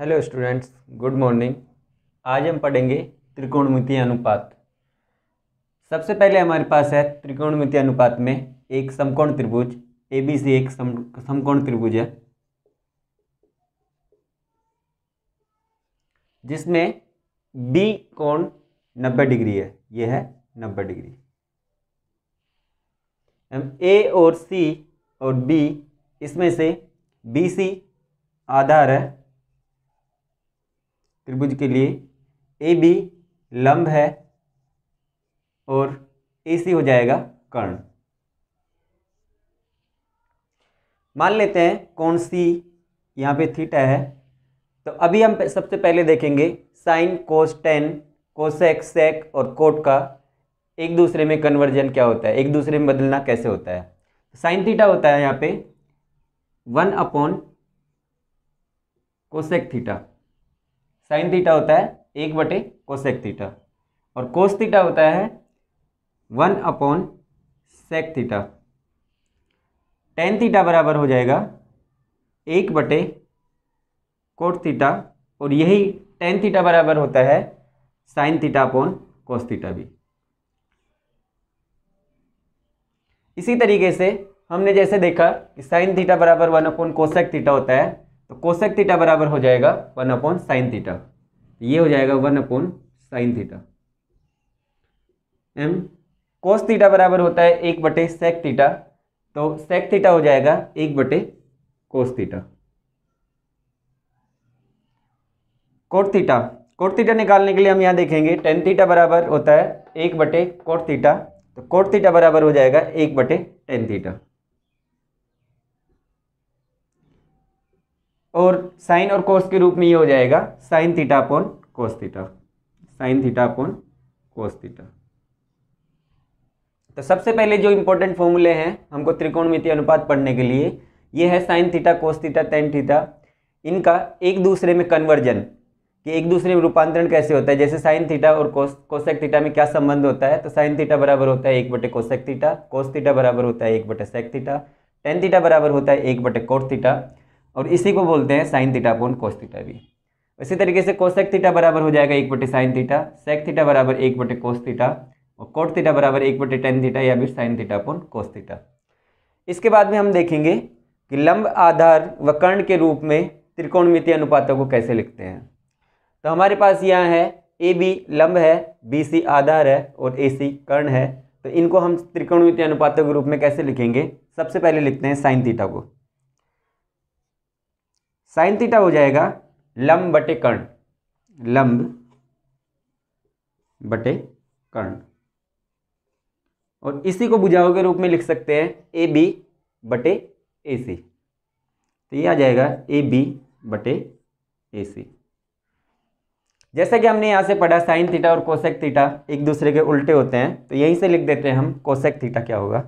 hello students good morning आज हम पढ़ेंगे त्रिकोणमितीय अनुपात सबसे पहले हमारे पास है त्रिकोणमितीय अनुपात में एक समकोण त्रिभुज ए बी सी एक समकोण त्रिभुज है जिसमें बी कोण नब्बे डिग्री है यह है नब्बे डिग्री ए और सी और बी इसमें से बी सी आधार है त्रिभुज के लिए ए बी लंब है और ए सी हो जाएगा कर्ण मान लेते हैं कौन सी यहाँ पे थीटा है तो अभी हम सबसे पहले देखेंगे sine cos tan cosec sec और कोट का एक दूसरे में कन्वर्जन क्या होता है एक दूसरे में बदलना कैसे होता है साइन तो थीटा होता है यहाँ पे one upon cosec theta sine theta होता है एक बटे कोसेक थीटा और कोस थीटा होता है one upon sec theta tan theta बराबर हो जाएगा एक बटे कोट थीटा और यही टेन थीटा बराबर होता है sine theta upon cos theta भी इसी तरीके से हमने जैसे देखा कि साइन थीटा बराबर वन अपॉन कोसेक थीटा होता है तो कोशक थीटा बराबर हो जाएगा वन अपॉन साइन थीटा तो ये हो जाएगा one upon sine theta M cos theta बराबर होता है एक बटे सेक थीटा तो सेक थीटा हो जाएगा एक बटे cos theta cot theta cot theta निकालने के लिए हम यहां देखेंगे टेन थीटा बराबर होता है एक बटे कोट थीटा तो कोट थीटा बराबर हो जाएगा एक बटे टेन थीटा और साइन और कोस के रूप में ये हो जाएगा sine theta upon cos theta sine theta upon cos theta तो सबसे पहले जो इंपॉर्टेंट फॉर्मूले हैं हमको त्रिकोणमितीय अनुपात पढ़ने के लिए ये है sine theta cos theta tan theta इनका एक दूसरे में कन्वर्जन कि एक दूसरे में रूपांतरण कैसे होता है जैसे साइन थीटा और कोस कोसेक थीटा में क्या संबंध होता है तो साइन थीटा बराबर होता है एक बटे कोसेक थीटा कोस थीटा बराबर होता है एक बटे सेक थीटा टेन थीटा बराबर होता है एक बटे कोट थीटा और इसी को बोलते हैं sine theta upon cos theta भी इसी तरीके से कोसेक थीटा बराबर हो जाएगा एक बटे साइन थीटा सेक थीटा बराबर एक बटे कोस थीटा और कोट थीटा बराबर एक बटे टेन थीटा या फिर sine theta upon cos theta इसके बाद में हम देखेंगे कि लंब आधार व कर्ण के रूप में त्रिकोणमितीय अनुपातों को कैसे लिखते हैं तो हमारे पास यहाँ है ए बी लंब है बी सी आधार है और ए सी कर्ण है तो इनको हम त्रिकोणमितीय अनुपातों के रूप में कैसे लिखेंगे सबसे पहले लिखते हैं साइन थीटा को साइन थीटा हो जाएगा लंब बटे कर्ण लंब बटे कर्ण और इसी को बुझाव के रूप में लिख सकते हैं ए बी बटे ए सी तो ये आ जाएगा ए बी बटे ए सी जैसा कि हमने यहाँ से पढ़ा साइन थीटा और कोसेक थीटा एक दूसरे के उल्टे होते हैं तो यहीं से लिख देते हैं हम कोसेक थीटा क्या होगा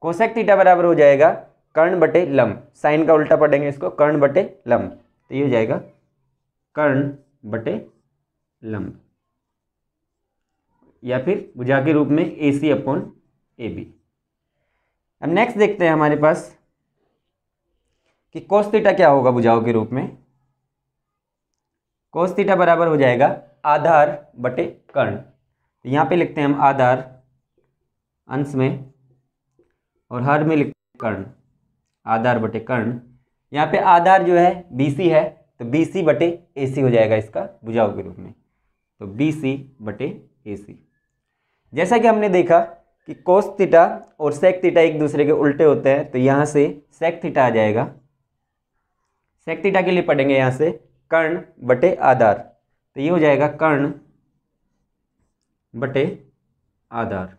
कोसेक थीटा बराबर हो जाएगा कर्ण बटे लम साइन का उल्टा पढ़ेंगे इसको कर्ण बटे लम तो ये हो जाएगा कर्ण बटे लम या फिर भुजा के रूप में A C upon A B अब नेक्स्ट देखते हैं हमारे पास कि कोस थीटा क्या होगा भुजाओं के रूप में कोस थीटा बराबर हो जाएगा आधार बटे कर्ण तो यहाँ पे लिखते हैं हम आधार अंश में और हर में लिखते हैं कर्ण आधार बटे कर्ण यहाँ पे आधार जो है बीसी है तो बीसी बटे एसी हो जाएगा इसका बुझाव के रूप में तो बीसी बटे एसी जैसा कि हमने देखा कि कोस थीटा और सेक थीटा एक दूसरे के उल्टे होते हैं तो यहाँ से सेक थीटा आ जाएगा सेक थीटा के लिए पढ़ेंगे यहाँ से कर्ण बटे आधार तो ये हो जाएगा कर्ण बटे आधार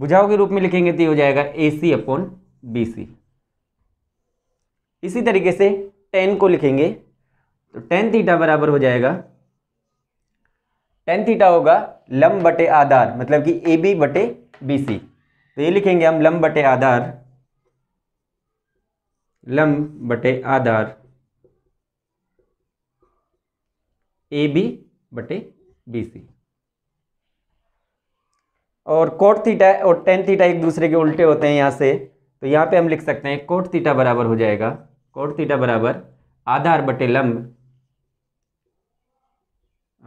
बुझाव के रूप में लिखेंगे तो ये हो जाएगा ए सी अपॉन बी सी इसी तरीके से टेन को लिखेंगे तो टेन थीटा बराबर हो जाएगा टेन थीटा होगा लम बटे आधार मतलब कि ए बी बटे बी सी तो ये लिखेंगे हम लम बटे आधार लम बटे आधार ए बी बटे बी सी और कोट थीटा और टेन थीटा एक दूसरे के उल्टे होते हैं यहाँ से तो यहाँ पे हम लिख सकते हैं कोट थीटा बराबर हो जाएगा कोट थीटा बराबर आधार बटे लंब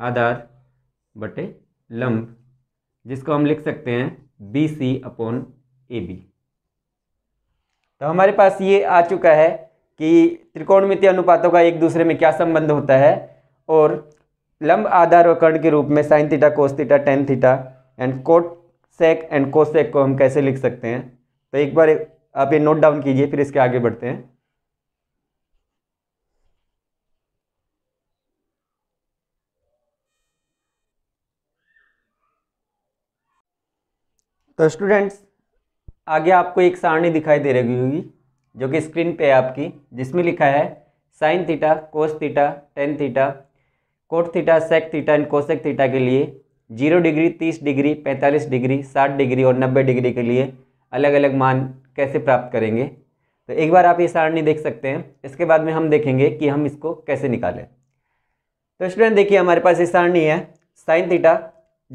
आधार बटे लंब जिसको हम लिख सकते हैं B C upon A B तो हमारे पास ये आ चुका है कि त्रिकोणमितीय अनुपातों का एक दूसरे में क्या संबंध होता है और लंब आधार और कर्ण के रूप में sine theta cos theta tan theta and cot sec and cosec को हम कैसे लिख सकते हैं तो एक बार आप ये नोट डाउन कीजिए फिर इसके आगे बढ़ते हैं तो स्टूडेंट्स आगे आपको एक सारणी दिखाई दे रही होगी जो कि स्क्रीन पे है आपकी जिसमें लिखा है sine theta cos theta tan theta cot theta sec theta and cosec theta के लिए जीरो डिग्री तीस डिग्री पैंतालीस डिग्री साठ डिग्री और नब्बे डिग्री के लिए अलग अलग मान कैसे प्राप्त करेंगे तो एक बार आप ये सारणी देख सकते हैं इसके बाद में हम देखेंगे कि हम इसको कैसे निकालें तो स्टूडेंट देखिए हमारे पास ये सारणी है साइन थीटा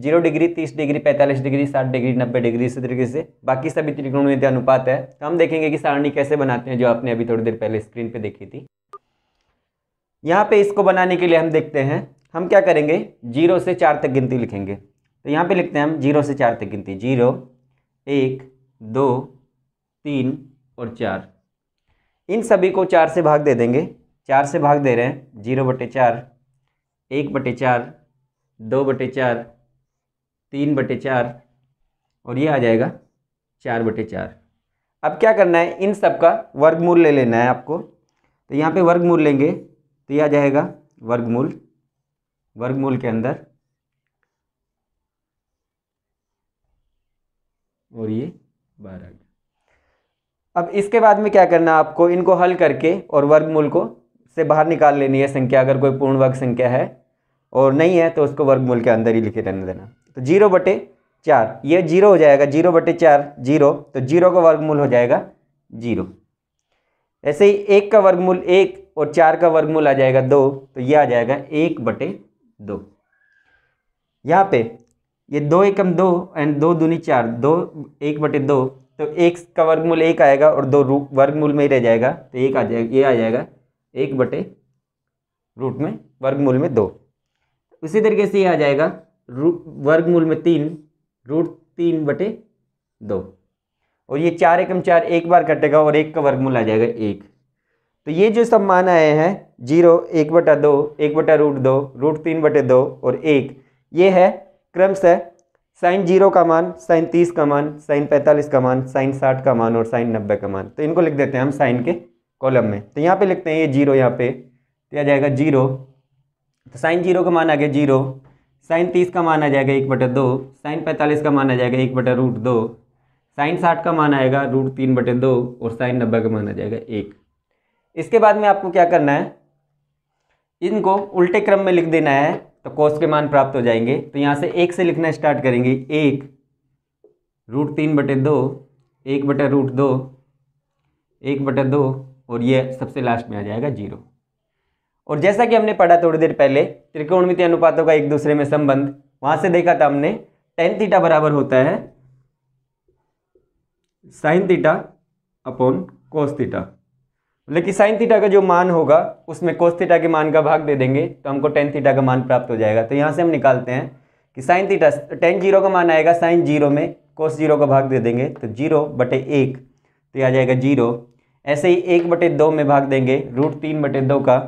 जीरो डिग्री तीस डिग्री पैंतालीस डिग्री साठ डिग्री नब्बे डिग्री इसी तरीके से बाकी सभी में अनुपात है तो हम देखेंगे कि सारणी कैसे बनाते हैं जो आपने अभी थोड़ी देर पहले स्क्रीन पर देखी थी यहाँ पे इसको बनाने के लिए हम देखते हैं हम क्या करेंगे जीरो से चार तक गिनती लिखेंगे तो यहाँ पे लिखते हैं हम जीरो से चार तक गिनती जीरो एक दो तीन और चार इन सभी को चार से भाग दे देंगे चार से भाग दे रहे हैं जीरो बटे चार एक बटे चार दो बटे चार तीन बटे चार और ये आ जाएगा चार बटे चार अब क्या करना है इन सब का वर्गमूल ले लेना है आपको तो यहाँ पे वर्गमूल लेंगे तो ये आ जाएगा वर्गमूल वर्गमूल के अंदर और ये बारह अब इसके बाद में क्या करना आपको इनको हल करके और वर्गमूल को से बाहर निकाल लेनी है संख्या अगर कोई पूर्ण वर्ग संख्या है और नहीं है तो उसको वर्गमूल के अंदर ही लिखे रहने देना तो जीरो बटे चार ये जीरो हो जाएगा जीरो बटे चार जीरो तो जीरो का वर्गमूल हो जाएगा जीरो ऐसे ही एक का वर्गमूल एक और चार का वर्गमूल आ जाएगा दो तो ये आ जाएगा एक बटे दो यहाँ पे ये दो एकम दो एंड दो दूनी चार दो एक बटे दो तो एक का वर्गमूल एक आएगा और दो वर्गमूल में ही रह जाएगा तो एक आ जाएगा ये आ जाएगा एक बटे रूट में वर्गमूल में दो उसी तरीके से ये आ जाएगा वर्गमूल में तीन रूट तीन बटे दो और ये चार एकम चार एक बार कटेगा और एक का वर्गमूल आ जाएगा एक तो ये जो सब मान आए हैं जीरो एक बटा दो एक बटा रूट दो रूट तीन बटे दो और एक ये है क्रमश साइन जीरो का मान साइन तीस का मान साइन पैंतालीस का मान साइन साठ का मान और साइन नब्बे का मान तो इनको लिख देते हैं हम साइन के कॉलम में तो यहाँ पे लिखते हैं ये जीरो यहाँ पे तो आ जाएगा जीरो तो साइन जीरो का मान आ गया जीरो साइन तीस का मान आ जाएगा एक बटे दो साइन पैंतालीस का मान आ जाएगा एक बटा रूट दो साइन साठ का मान आएगा रूट तीन बटे दो और साइन नब्बे का मान आ जाएगा एक इसके बाद में आपको क्या करना है इनको उल्टे क्रम में लिख देना है तो कोस के मान प्राप्त हो जाएंगे तो यहाँ से एक से लिखना स्टार्ट करेंगे एक रूट तीन बटे दो एक बटे रूट दो एक बटे दो और ये सबसे लास्ट में आ जाएगा जीरो और जैसा कि हमने पढ़ा थोड़ी देर पहले त्रिकोणमिति अनुपातों का एक दूसरे में संबंध वहाँ से देखा था हमने टेन थीटा बराबर होता है sine theta upon cos theta लेकिन साइन थीटा का जो मान होगा उसमें कोस थीटा के मान का भाग दे देंगे तो हमको टेन थीटा का मान प्राप्त हो जाएगा तो यहाँ से हम निकालते हैं कि साइन थीटा टेन जीरो का मान आएगा साइन जीरो में कोस जीरो का भाग दे देंगे तो जीरो बटे एक तो यह आ जाएगा जीरो ऐसे ही एक बटे दो में भाग देंगे रूट तीन बटे दो का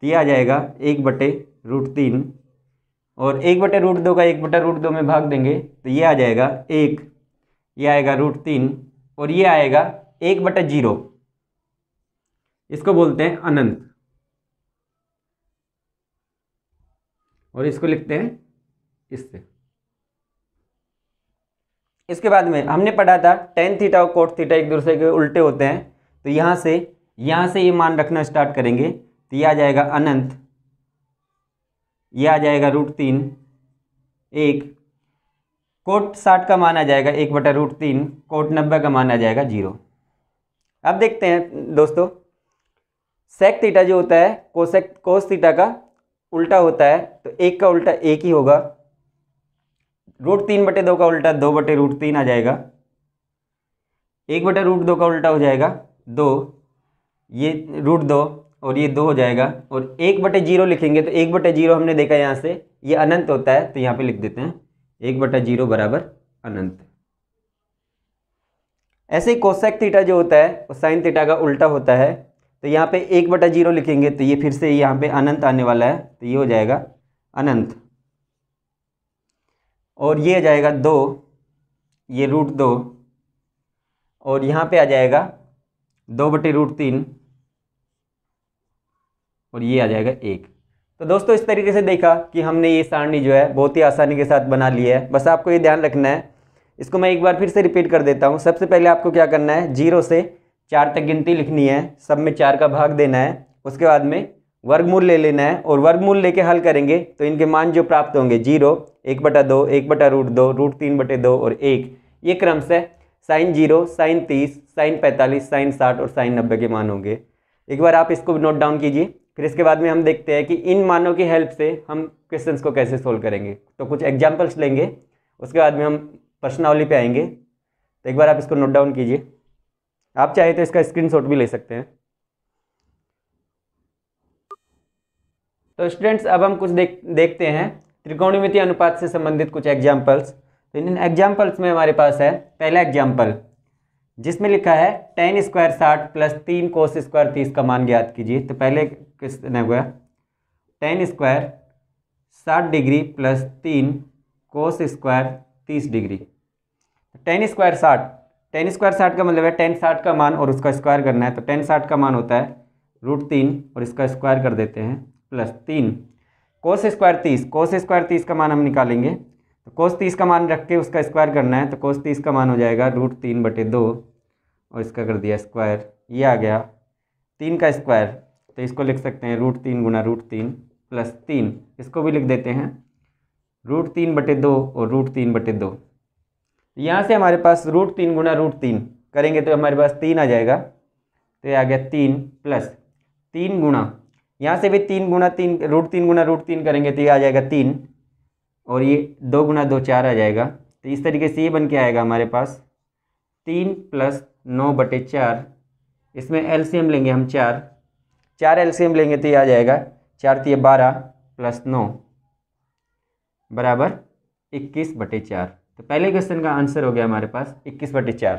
तो यह आ जाएगा एक बटे रूट तीन और एक बटे रूट दो का एक बटे रूट दो में भाग देंगे तो ये आ जाएगा एक ये आएगा रूट तीन और ये आएगा एक बटे जीरो इसको बोलते हैं अनंत और इसको लिखते हैं इससे इसके बाद में हमने पढ़ा था टेन थीटा और कोट थीटा एक दूसरे के उल्टे होते हैं तो यहाँ से यहाँ से ये मान रखना स्टार्ट करेंगे तो यह आ जाएगा अनंत यह आ जाएगा रूट तीन एक कोट साठ का मान आ जाएगा एक बटा रूट तीन कोट नब्बे का मान आ जाएगा जीरो अब देखते हैं दोस्तों सेक थीटा जो होता है कोसेक कोस थीटा का उल्टा होता है तो एक का उल्टा एक ही होगा रूट तीन बटे दो का उल्टा दो बटे रूट तीन आ जाएगा एक बटे रूट दो का उल्टा हो जाएगा दो ये रूट दो और ये दो हो जाएगा और एक बटे जीरो लिखेंगे तो एक बटे जीरो हमने देखा यहाँ से ये अनंत होता है तो यहाँ पे लिख देते हैं एक बटा जीरो बराबर अनंत ऐसे ही कोसेक थीटा जो होता है वो साइन थीटा का उल्टा होता है तो यहाँ पे एक बटा जीरो लिखेंगे तो ये फिर से यहाँ पे अनंत आने वाला है तो ये हो जाएगा अनंत और ये आ जाएगा दो ये रूट दो और यहाँ पे आ जाएगा दो बटे रूट तीन और ये आ जाएगा एक तो दोस्तों इस तरीके से देखा कि हमने ये सारणी जो है बहुत ही आसानी के साथ बना लिया है बस आपको ये ध्यान रखना है इसको मैं एक बार फिर से रिपीट कर देता हूँ सबसे पहले आपको क्या करना है जीरो से चार तक गिनती लिखनी है सब में चार का भाग देना है उसके बाद में वर्गमूल ले लेना है और वर्गमूल लेके हल करेंगे तो इनके मान जो प्राप्त होंगे जीरो एक बटा दो एक बटा रूट दो रूट तीन बटे दो और एक ये क्रम से साइन जीरो साइन तीस साइन पैंतालीस साइन साठ और साइन नब्बे के मान होंगे एक बार आप इसको नोट डाउन कीजिए फिर इसके बाद में हम देखते हैं कि इन मानों की हेल्प से हम क्वेश्चन को कैसे सोल्व करेंगे तो कुछ एग्जाम्पल्स लेंगे उसके बाद में हम प्रश्नावली पे आएंगे तो एक बार आप इसको नोट डाउन कीजिए आप चाहे तो इसका स्क्रीनशॉट भी ले सकते हैं तो स्टूडेंट्स अब हम कुछ देख देखते हैं त्रिकोणमिति अनुपात से संबंधित कुछ एग्जाम्पल्स तो इन एग्जाम्पल्स में हमारे पास है पहला एग्जाम्पल जिसमें लिखा है टेन स्क्वायर साठ प्लस तीन कोस स्क्वायर तीस का मान ज्ञात कीजिए तो पहले किसने हुआ टेन स्क्वायर साठ डिग्री प्लस तीन कोस स्क्वायर तीस डिग्री टेन तो स्क्वायर साठ टेन स्क्वायर साठ का मतलब है टेन साठ का मान और उसका स्क्वायर करना है तो टेन साठ का मान होता है रूट तीन और इसका स्क्वायर कर देते हैं प्लस तीन कोस स्क्वायर तीस कोस स्क्वायर तीस का मान हम निकालेंगे तो कोस तीस का मान रख के उसका स्क्वायर करना है तो कोस तीस का मान हो जाएगा रूट तीन बटे दो और इसका कर दिया स्क्वायर ये आ गया तीन का स्क्वायर तो इसको लिख सकते हैं रूट तीन गुना रूट तीन प्लस तीन इसको भी लिख देते हैं रूट तीन बटे दो और रूट तीन बटे दो यहाँ से हमारे पास रूट तीन गुना रूट तीन करेंगे तो हमारे पास तीन आ जाएगा तो ये आ गया तीन प्लस तीन गुणा यहाँ से भी तीन गुना तीन रूट तीन गुना रूट तीन करेंगे तो ये आ जाएगा तीन और ये दो गुना दो चार आ जाएगा तो इस तरीके से ये बन के आएगा हमारे पास तीन प्लस नौ बटे चार इसमें एलसीएम लेंगे हम चार चार एलसीएम लेंगे तो ये आ जाएगा चार तीय तो बारह प्लस नौ बराबर इक्कीस बटे चार तो पहले क्वेश्चन का आंसर हो गया हमारे पास इक्कीस बटे चार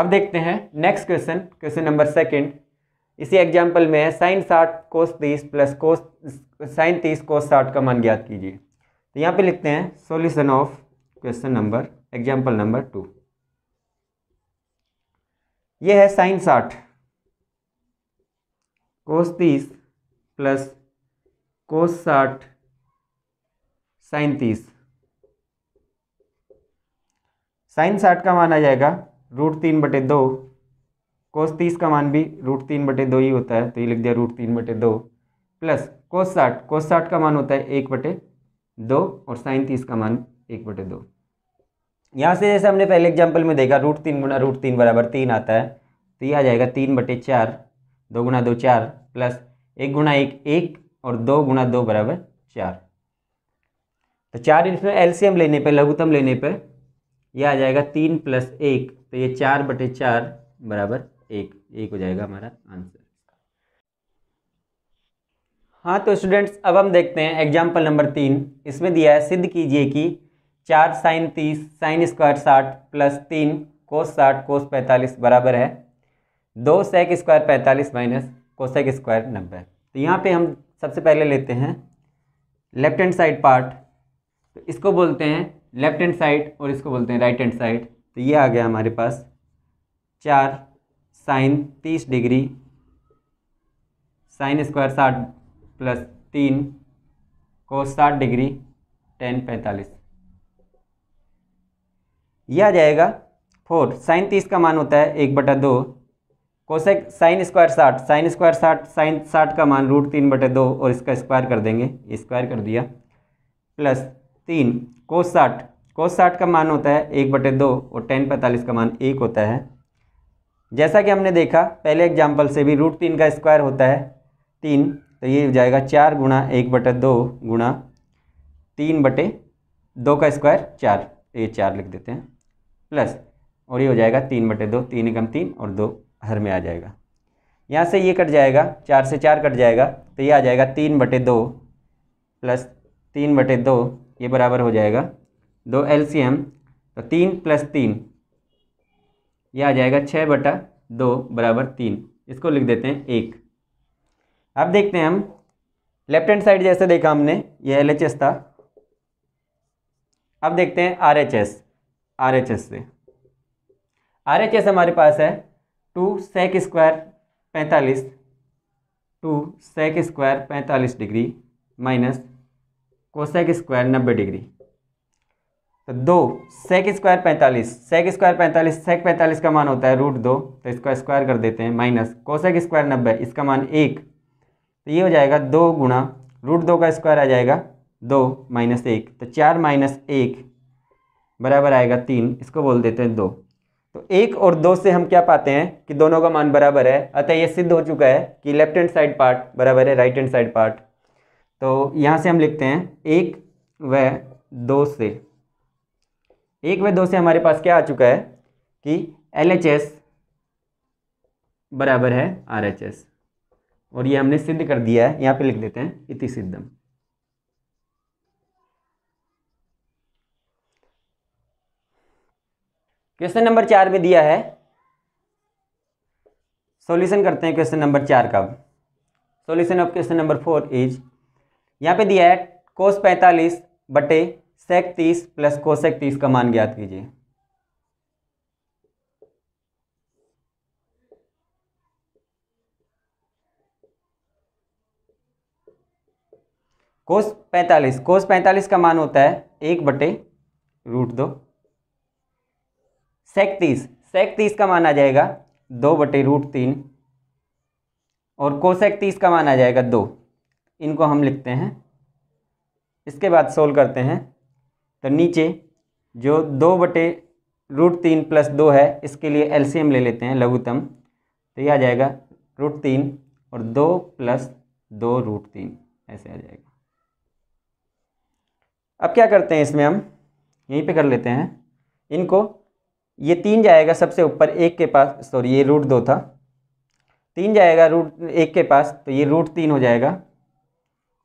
अब देखते हैं next question question number second इसी एग्जाम्पल में है साइन साठ कोस तीस प्लस कोस साइन तीस कोस साठ का मान ज्ञात कीजिए तो यहाँ पे लिखते हैं solution of question number example number two ये है साइन साठ कोस तीस प्लस कोस साठ साइन तीस साइन साठ का मान आ जाएगा रूट तीन बटे दो कोस तीस का मान भी रूट तीन बटे दो ही होता है तो ये लिख दिया रूट तीन बटे दो प्लस कोस साठ कोस साठ का मान होता है एक बटे दो और साइन तीस का मान एक बटे दो यहाँ से जैसे हमने पहले एग्जाम्पल में देखा रूट तीन गुना रूट तीन बराबर तीन आता है तो ये आ जाएगा तीन बटे चार दो गुना दो चार प्लस एक गुना एक एक और दो गुना दो बराबर चार तो चार इसमें एलसीएम लेने पर लघुतम लेने पर यह आ जाएगा तीन प्लस एक तो ये चार बटे चार बराबर एक एक हो जाएगा हमारा आंसर हाँ तो स्टूडेंट्स अब हम देखते हैं एग्जाम्पल नंबर तीन इसमें दिया है सिद्ध कीजिए कि चार साइन तीस साइन स्क्वायर साठ प्लस तीन कोस साठ कोस पैंतालीस बराबर है दो सेक स्क्वायर पैंतालीस माइनस कोसेक स्क्वायर नब्बे तो यहाँ पे हम सबसे पहले लेते हैं लेफ्ट हैंड साइड पार्ट तो इसको बोलते हैं लेफ्ट हैंड साइड और इसको बोलते हैं राइट हैंड साइड तो ये आ गया हमारे पास चार साइन तीस डिग्री साइन स्क्वायर साठ प्लस तीन को साठ डिग्री टेन पैंतालीस यह आ जाएगा फोर साइन तीस का मान होता है एक बटा दो कोसेक साइन स्क्वायर साठ साइन स्क्वायर साठ साइन साठ का मान रूट तीन बटे दो और इसका स्क्वायर कर देंगे स्क्वायर कर दिया प्लस तीन कोस साठ कोस साठ का मान होता है एक बटे दो और टेन पैंतालीस का मान एक होता है जैसा कि हमने देखा पहले एग्जाम्पल से भी रूट तीन का स्क्वायर होता है तीन तो ये हो जाएगा चार गुणा एक बटे दो गुणा तीन बटे दो का स्क्वायर चार ये चार लिख देते हैं प्लस और ये हो जाएगा तीन बटे दो तीन एकम तीन और दो हर में आ जाएगा यहाँ से ये कट जाएगा चार से चार कट जाएगा तो ये आ जाएगा तीन बटे दो प्लस तीन बटे दो ये बराबर हो जाएगा दो एलसीएम तो तीन प्लस तीन यह आ जाएगा छः बटा दो बराबर तीन इसको लिख देते हैं एक अब देखते हैं हम लेफ्ट हैंड साइड जैसे देखा हमने ये एल था अब देखते हैं R H S R H S से आर एच एस हमारे पास है टू सेक स्क्वायर पैंतालीस टू सेक स्क्वायर पैंतालीस डिग्री माइनस कोसेक स्क्वायर नब्बे डिग्री तो दो सेक स्क्वायर पैंतालीस सेक स्क्वायर पैंतालीस सेक पैंतालीस का मान होता है रूट दो तो इसका स्क्वायर कर देते हैं माइनस कोसेक स्क्वायर नब्बे इसका मान एक तो ये हो जाएगा दो गुणा रूट दो का स्क्वायर आ जाएगा दो माइनस एक तो चार माइनस एक बराबर आएगा तीन इसको बोल देते हैं दो तो एक और दो से हम क्या पाते हैं कि दोनों का मान बराबर है अतः ये सिद्ध हो चुका है कि लेफ्ट हैंड साइड पार्ट बराबर है राइट हैंड साइड पार्ट तो यहाँ से हम लिखते हैं एक व दो से एक व दो से हमारे पास क्या आ चुका है कि एल एच एस बराबर है आर एच एस और ये हमने सिद्ध कर दिया है यहाँ पे लिख देते हैं इति सिद्धम क्वेश्चन नंबर चार में दिया है सॉल्यूशन करते हैं क्वेश्चन नंबर चार का solution of question number four is यहाँ पे दिया है कोस पैंतालीस बटे सेक तीस प्लस कोसेक तीस का मान ज्ञात कीजिए कोस पैंतालीस कोस पैंतालीस का मान होता है एक बटे रूट दो सेक तीस सेक तीस का मान आ जाएगा दो बटे रूट तीन और कोसेक तीस का मान आ जाएगा दो इनको हम लिखते हैं इसके बाद सोल्व करते हैं तो नीचे जो दो बटे रूट तीन प्लस दो है इसके लिए एलसीएम ले लेते हैं लघुतम तो यह आ जाएगा रूट तीन और दो प्लस दो रूट तीन ऐसे आ जाएगा अब क्या करते हैं इसमें हम यहीं पे कर लेते हैं इनको ये तीन जाएगा सबसे ऊपर एक के पास सॉरी ये रूट दो था तीन जाएगा रूट एक के पास तो ये रूट तीन हो जाएगा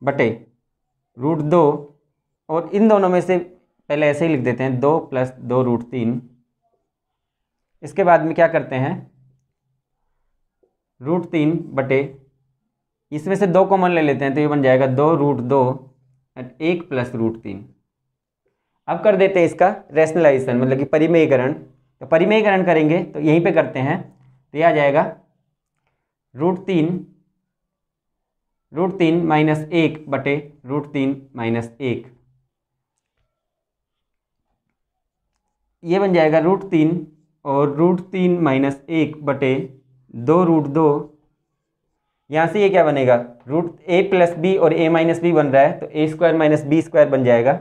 बटे रूट दो और इन दोनों में से पहले ऐसे ही लिख देते हैं दो प्लस दो रूट तीन इसके बाद में क्या करते हैं रूट तीन बटे इसमें से दो कॉमन ले लेते हैं तो ये बन जाएगा दो रूट दो एक प्लस रूट तीन अब कर देते हैं इसका रैशनलाइजेशन मतलब कि परिमेयकरण तो परिमेयकरण करेंगे तो यहीं पे करते हैं तो यह आ जाएगा रूट तीन रूट तीन माइनस एक बटे रूट तीन माइनस एक ये बन जाएगा रूट तीन और रूट तीन माइनस एक बटे दो रूट दो यहाँ से ये क्या बनेगा रूट ए प्लस बी और ए माइनस बी बन रहा है तो A square minus B square बन जाएगा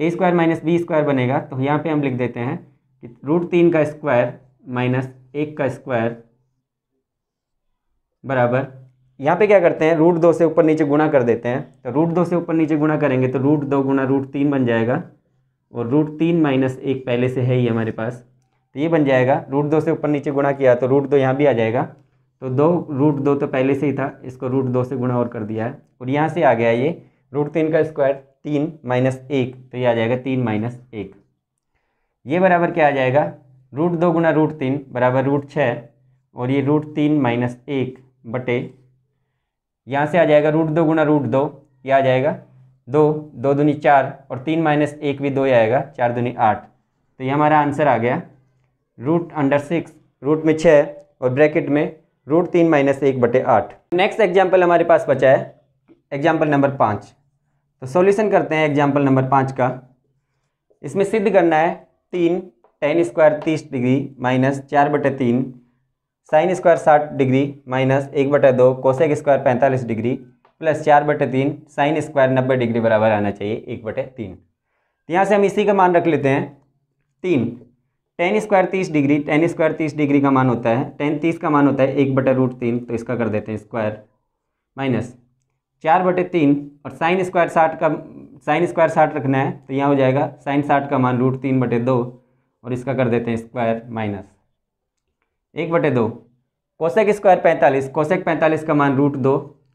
A square minus B square बनेगा तो यहाँ पे हम लिख देते हैं कि रूट तीन का स्क्वायर माइनस एक का स्क्वायर बराबर यहाँ पे क्या करते हैं रूट दो से ऊपर नीचे गुणा कर देते हैं तो रूट दो से ऊपर नीचे गुणा करेंगे तो रूट दो गुणा रूट तीन बन जाएगा और रूट तीन माइनस एक पहले से है ही हमारे पास तो ये बन जाएगा रूट दो से ऊपर नीचे गुणा किया तो रूट दो यहाँ भी आ जाएगा तो दो रूट दो तो पहले से ही था इसको रूट दो से गुणा और कर दिया है और यहाँ से आ गया ये रूट तीन का स्क्वायर तीन माइनस एक तो ये आ जाएगा तीन माइनस एक ये बराबर क्या आ जाएगा रूट दो गुना रूट तीन बराबर रूट छः और ये रूट तीन माइनस एक बटे यहाँ से आ जाएगा रूट दो गुना रूट दो यह आ जाएगा दो दो दूनी चार और तीन माइनस एक भी दो ही आएगा चार दूनी आठ तो ये हमारा आंसर आ गया रूट अंडर सिक्स रूट में छः और ब्रैकेट में रूट तीन माइनस एक बटे आठ नेक्स्ट एग्जाम्पल हमारे पास बचा है एग्जाम्पल नंबर पाँच तो सॉल्यूशन करते हैं एग्जाम्पल नंबर पाँच का इसमें सिद्ध करना है तीन टेन स्क्वायर तीस डिग्री माइनस चार बटे तीन साइन स्क्वायर साठ डिग्री माइनस एक बटे दो कोसेक स्क्वायर पैंतालीस डिग्री प्लस चार बटे तीन साइन स्क्वायर नब्बे डिग्री बराबर आना चाहिए एक बटे तीन तो यहाँ से हम इसी का मान रख लेते हैं तीन टेन स्क्वायर तीस डिग्री टेन स्क्वायर तीस डिग्री का मान होता है टेन तीस का मान होता है एक बटे रूट तीन तो इसका कर देते हैं स्क्वायर माइनस चार बटे तीन और साइन स्क्वायर साठ का साइन स्क्वायर साठ रखना है तो यहाँ हो जाएगा साइन साठ का मान रूट तीन बटे दो और इसका कर देते हैं स्क्वायर माइनस एक बटे दो कोसेक स्क्वायर पैंतालीस कोसेक पैंतालीस का मान रूट दो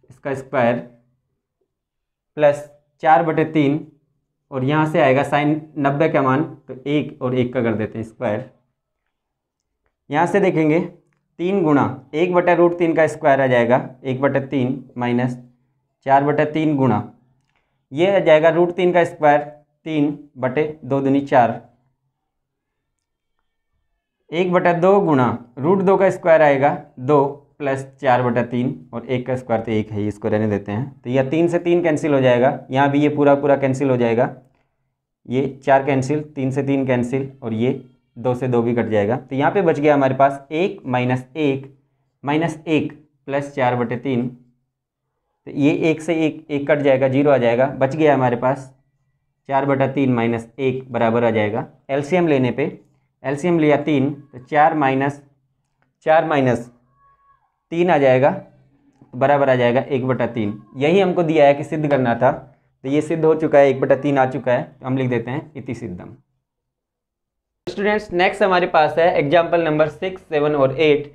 इसका स्क्वायर प्लस चार बटे तीन और यहाँ से आएगा साइन नब्बे का मान तो एक और एक का कर देते हैं स्क्वायर यहाँ से देखेंगे तीन गुणा एक बटे रूट तीन का स्क्वायर आ जाएगा एक बटे तीन माइनस चार बटे तीन गुणा ये आ जाएगा रूट तीन का स्क्वायर तीन बटे दो दूनी चार एक बटा दो गुणा रूट दो का स्क्वायर आएगा दो प्लस चार बटा तीन और एक का स्क्वायर तो एक है ही इसको रहने देते हैं तो यह तीन से तीन कैंसिल हो जाएगा यहाँ भी ये पूरा पूरा कैंसिल हो जाएगा ये चार कैंसिल तीन से तीन कैंसिल और ये दो से दो भी कट जाएगा तो यहाँ पे बच गया हमारे पास एक माइनस एक माइनस एक प्लस चार बटे तीन तो ये एक से एक एक कट जाएगा जीरो आ जाएगा बच गया हमारे पास चार बटा तीन माइनस एक बराबर आ जाएगा एलसीएम लेने पे एलसीएम लिया तीन तो चार माइनस चार माइनस तीन आ जाएगा तो बराबर आ जाएगा एक बटा तीन यही हमको दिया है कि सिद्ध करना था तो ये सिद्ध हो चुका है एक बटा तीन आ चुका है तो हम लिख देते हैं इति सिद्धम स्टूडेंट्स नेक्स्ट हमारे पास है एग्जाम्पल नंबर सिक्स सेवन और एट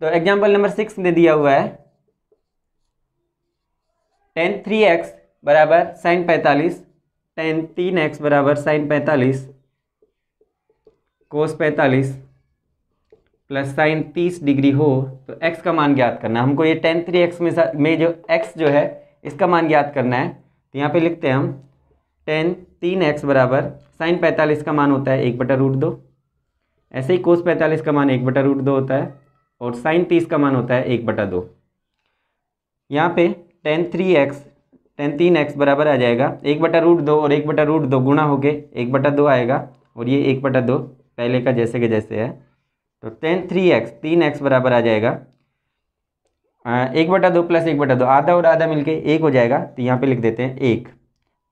तो एग्जाम्पल नंबर सिक्स में दिया हुआ है टेन थ्री एक्स बराबर साइन पैंतालीस टेन तीन एक्स बराबर साइन पैंतालीस कोस पैंतालीस प्लस साइन तीस डिग्री हो तो एक्स का मान ज्ञात करना है हमको ये टेन थ्री एक्स में में जो एक्स जो है इसका मान ज्ञात करना है तो यहाँ पे लिखते हैं हम टेन तीन एक्स बराबर साइन पैंतालीस का मान होता है एक बटा रूट दो ऐसे ही कोस पैंतालीस का मान एक बटा रूट दो होता है और साइन तीस का मान होता है एक बटा दो यहाँ पे टेन थ्री एक्स टेन तीन एक्स बराबर आ जाएगा एक बटा रूट दो और एक बटा रूट दो गुणा होके एक बटा दो आएगा और ये एक बटा दो पहले का जैसे के जैसे है तो टेन थ्री एक्स तीन एक्स बराबर आ जाएगा एक बटा दो प्लस एक बटा दो आधा और आधा मिलके एक हो जाएगा तो यहाँ पे लिख देते हैं एक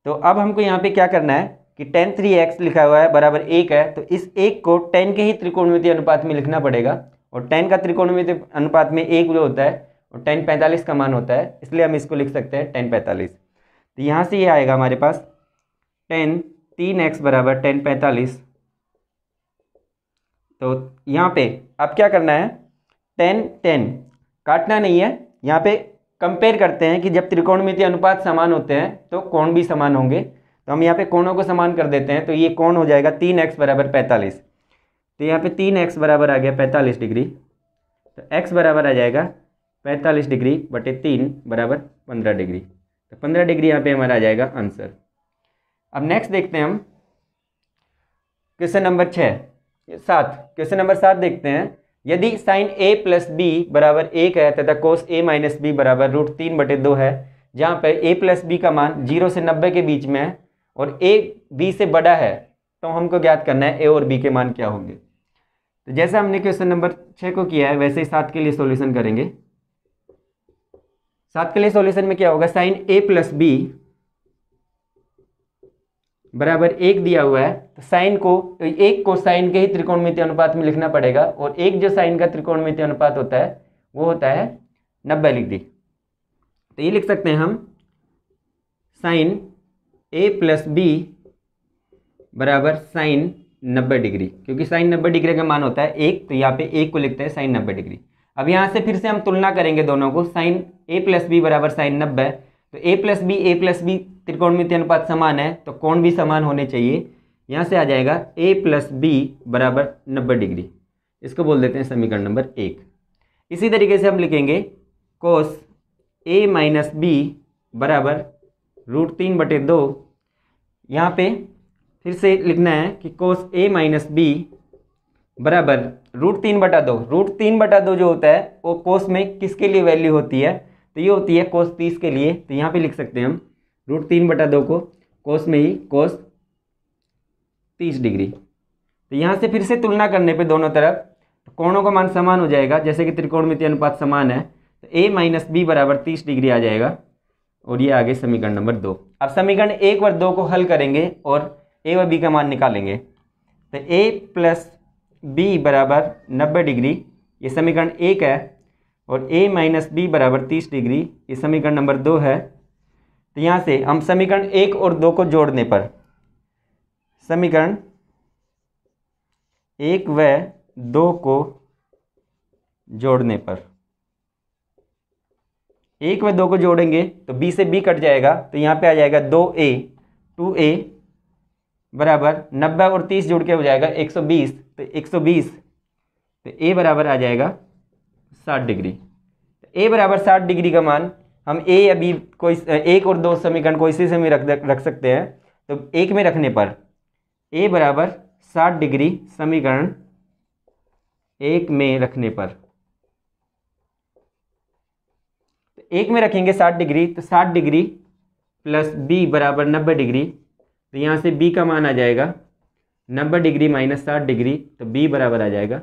तो अब हमको यहाँ पे क्या करना है कि टेन थ्री एक्स लिखा हुआ है बराबर एक है तो इस एक को टेन के ही त्रिकोणमिति अनुपात में लिखना पड़ेगा और टेन का त्रिकोणमिति अनुपात में एक जो होता है और टेन पैंतालीस का मान होता है इसलिए हम इसको लिख सकते हैं टेन पैंतालीस तो यहाँ से ये आएगा हमारे पास टेन तीन एक्स बराबर टेन पैंतालीस तो यहाँ पे अब क्या करना है टेन टेन काटना नहीं है यहाँ पे कंपेयर करते हैं कि जब त्रिकोणमितीय अनुपात समान होते हैं तो कोण भी समान होंगे तो हम यहाँ पे कोणों को समान कर देते हैं तो ये कोण हो जाएगा तीन एक्स बराबर पैंतालीस तो यहाँ पे तीन एक्स बराबर आ गया पैंतालीस डिग्री तो एक्स बराबर आ जाएगा पैंतालीस डिग्री बटे तीन बराबर पंद्रह डिग्री तो पंद्रह डिग्री यहाँ पे हमारा आ जाएगा आंसर अब नेक्स्ट देखते हैं हम क्वेश्चन नंबर छः सात क्वेश्चन नंबर सात देखते हैं यदि साइन ए प्लस बी बराबर एक है तथा कोस ए माइनस बी बराबर रूट तीन बटे दो है जहाँ पर ए प्लस बी का मान जीरो से नब्बे के बीच में है और ए बी से बड़ा है तो हमको ज्ञात करना है ए और बी के मान क्या होंगे तो जैसे हमने क्वेश्चन नंबर छः को किया है वैसे ही सात के लिए सोल्यूशन करेंगे सात के लिए सोल्यूशन में क्या होगा साइन ए प्लस बी बराबर एक दिया हुआ है तो साइन को एक को साइन के ही त्रिकोणमिति अनुपात में लिखना पड़ेगा और एक जो साइन का त्रिकोणमिति अनुपात होता है वो होता है नब्बे लिख दी तो ये लिख सकते हैं हम साइन ए प्लस बी बराबर साइन नब्बे डिग्री क्योंकि साइन नब्बे डिग्री का मान होता है एक तो यहाँ पे एक को लिखते हैं साइन नब्बे डिग्री अब यहाँ से फिर से हम तुलना करेंगे दोनों को साइन ए प्लस बी बराबर साइन नब्बे तो A plus B A plus B त्रिकोणमिति अनुपात समान है तो कोण भी समान होने चाहिए यहाँ से आ जाएगा ए प्लस बी बराबर नब्बे डिग्री इसको बोल देते हैं समीकरण नंबर एक इसी तरीके से हम लिखेंगे कोस ए माइनस बी बराबर रूट तीन बटे दो यहाँ पर फिर से लिखना है कि कोस ए माइनस बी बराबर रूट तीन बटा दो रूट तीन बटा दो जो होता है वो कोस में किसके लिए वैल्यू होती है तो ये होती है कोस तीस के लिए तो यहाँ पे लिख सकते हैं हम रूट तीन बटा दो को कोस में ही कोस तीस डिग्री तो यहाँ से फिर से तुलना करने पे दोनों तरफ तो कोणों का मान समान हो जाएगा जैसे कि त्रिकोणमिति अनुपात समान है तो ए माइनस बी बराबर तीस डिग्री आ जाएगा और ये आगे समीकरण नंबर दो अब समीकरण एक और दो को हल करेंगे और ए व बी का मान निकालेंगे तो ए प्लस बी बराबर नब्बे डिग्री ये समीकरण एक है और ए माइनस बी बराबर तीस डिग्री ये समीकरण नंबर दो है तो यहाँ से हम समीकरण एक और दो को जोड़ने पर समीकरण एक व दो को जोड़ने पर एक व दो को जोड़ेंगे तो बी से बी कट जाएगा तो यहाँ पे आ जाएगा दो ए टू ए बराबर नब्बे और तीस जोड़ के हो जाएगा एक सौ बीस तो एक सौ बीस तो ए बराबर आ जाएगा साठ डिग्री ए तो बराबर साठ डिग्री का मान हम ए या बी को एक और दो समीकरण को इसी से में रख रख सकते हैं तो एक में रखने पर ए बराबर साठ डिग्री समीकरण एक में रखने पर तो एक में रखेंगे साठ डिग्री तो साठ डिग्री प्लस बी बराबर नब्बे डिग्री तो यहाँ से बी का मान आ जाएगा नब्बे डिग्री माइनस साठ डिग्री तो बी बराबर आ जाएगा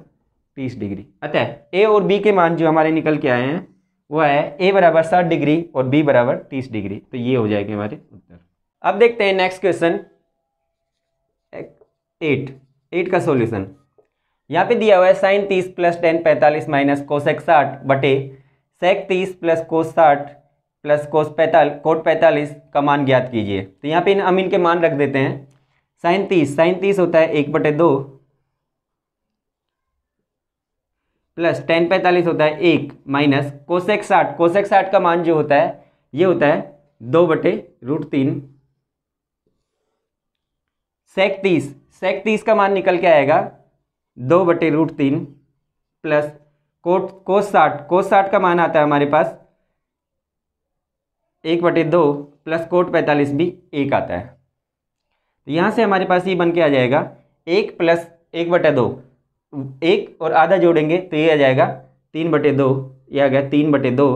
तीस डिग्री अतः ए और बी के मान जो हमारे निकल के आए हैं वो है ए बराबर साठ डिग्री और बी बराबर तीस डिग्री तो ये हो जाएगी हमारे उत्तर अब देखते हैं नेक्स्ट क्वेश्चन एट एट का सॉल्यूशन यहाँ पे दिया हुआ है साइन तीस प्लस टेन पैंतालीस माइनस कोसेक साठ बटे सेक तीस प्लस कोस साठ प्लस कोस पैंताल कोट पैंतालीस का मान ज्ञात कीजिए तो यहाँ पे इन हम इनके मान रख देते हैं साइन तीस साइन तीस होता है एक बटे दो प्लस टेन पैंतालीस होता है एक माइनस कोसेक साठ कोसेक साठ का मान जो होता है ये होता है दो बटे रूट तीन सेक तीस सेक तीस का मान निकल के आएगा दो बटे रूट तीन प्लस कोट कोस साठ कोस साठ का मान आता है हमारे पास एक बटे दो प्लस कोट पैंतालीस भी एक आता है तो यहाँ से हमारे पास ये बन के आ जाएगा एक प्लस एक बटे दो एक और आधा जोड़ेंगे तो ये आ जाएगा तीन बटे दो ये आ गया तीन बटे दो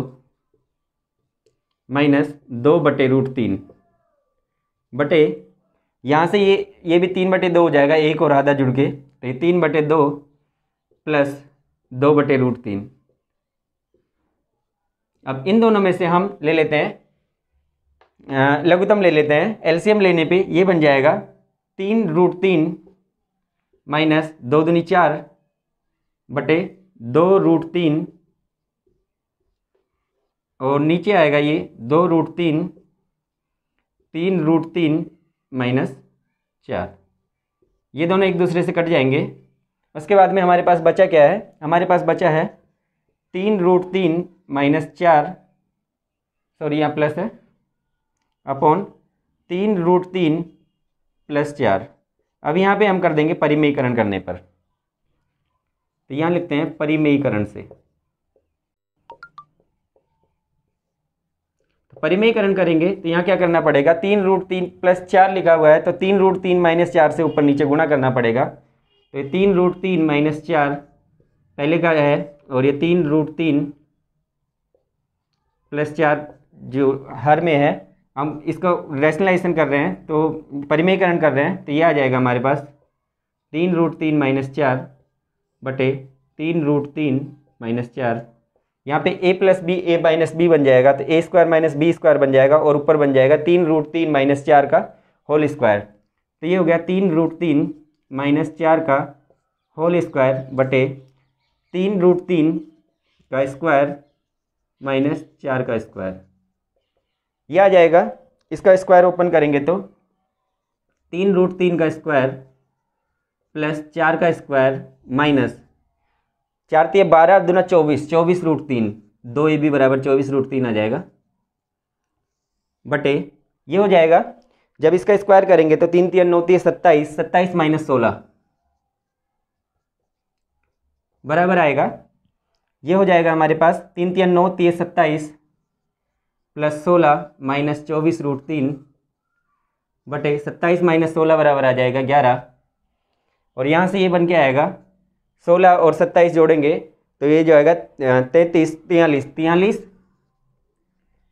माइनस दो बटे रूट तीन बटे यहाँ से ये ये भी तीन बटे दो हो जाएगा एक और आधा जुड़ के तो ये तीन बटे दो प्लस दो बटे रूट तीन अब इन दोनों में से हम ले लेते हैं लघुतम ले लेते हैं एलसीएम लेने पे ये बन जाएगा तीन रूट तीन माइनस दो दूनी चार बटे दो रूट तीन और नीचे आएगा ये दो रूट तीन तीन रूट तीन माइनस चार ये दोनों एक दूसरे से कट जाएंगे उसके बाद में हमारे पास बचा क्या है हमारे पास बचा है तीन रूट तीन माइनस चार सॉरी यहाँ प्लस है अपॉन तीन रूट तीन प्लस चार अब यहाँ पे हम कर देंगे परिमयीकरण करने पर तो यहाँ लिखते हैं परिमयीकरण से तो करेंगे तो यहाँ क्या करना पड़ेगा तीन रूट तीन प्लस चार लिखा हुआ है तो तीन रूट तीन माइनस चार से ऊपर नीचे गुणा करना पड़ेगा तो ये तीन रूट तीन माइनस चार पहले का है और ये तीन रूट तीन प्लस चार जो हर में है हम इसका रैशनलाइजेशन कर रहे हैं तो परिमयकरण कर रहे हैं तो ये आ जाएगा हमारे पास तीन रूट तीन माइनस चार बटे तीन रूट तीन माइनस चार यहाँ पे A plus B A minus B बन जाएगा तो A square minus B square बन जाएगा और ऊपर बन जाएगा तीन रूट तीन माइनस चार का होल स्क्वायर तो ये हो गया तीन रूट तीन माइनस चार का होल स्क्वायर बटे तीन रूट तीन का स्क्वायर माइनस चार का स्क्वायर ये आ जाएगा इसका स्क्वायर ओपन करेंगे तो तीन रूट तीन का स्क्वायर प्लस चार का स्क्वायर माइनस चार तीन बारह दूना चौबीस चौबीस रूट तीन दो ए बी बराबर चौबीस रूट तीन आ जाएगा बटे ये हो जाएगा जब इसका स्क्वायर करेंगे तो तीन तीन नौ तीन सत्ताईस सत्ताईस माइनस सोलह बराबर आएगा ये हो जाएगा हमारे पास तीन तीन नौ तीस सत्ताईस प्लस सोलह माइनस चौबीस रूट तीन बटे सत्ताईस माइनस सोलह बराबर आ जाएगा ग्यारह और यहाँ से ये बन के आएगा सोलह और सत्ताईस जोड़ेंगे तो ये जो आएगा तैंतीस तियालीस तियालीस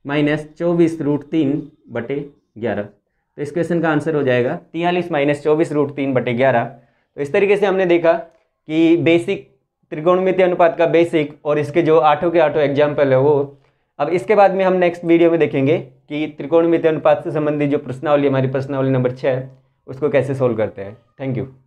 माइनस चौबीस रूट तीन बटे ग्यारह तो इस क्वेश्चन का आंसर हो जाएगा तियालीस माइनस चौबीस रूट तीन बटे ग्यारह तो इस तरीके से हमने देखा कि बेसिक त्रिकोणमितीय अनुपात का बेसिक और इसके जो आठों के आठों एग्जाम्पल है वो अब इसके बाद में हम नेक्स्ट वीडियो में देखेंगे कि त्रिकोणमिति अनुपात से संबंधित जो प्रश्नावली हमारी प्रश्नावली नंबर छः है उसको कैसे सोल्व करते हैं थैंक यू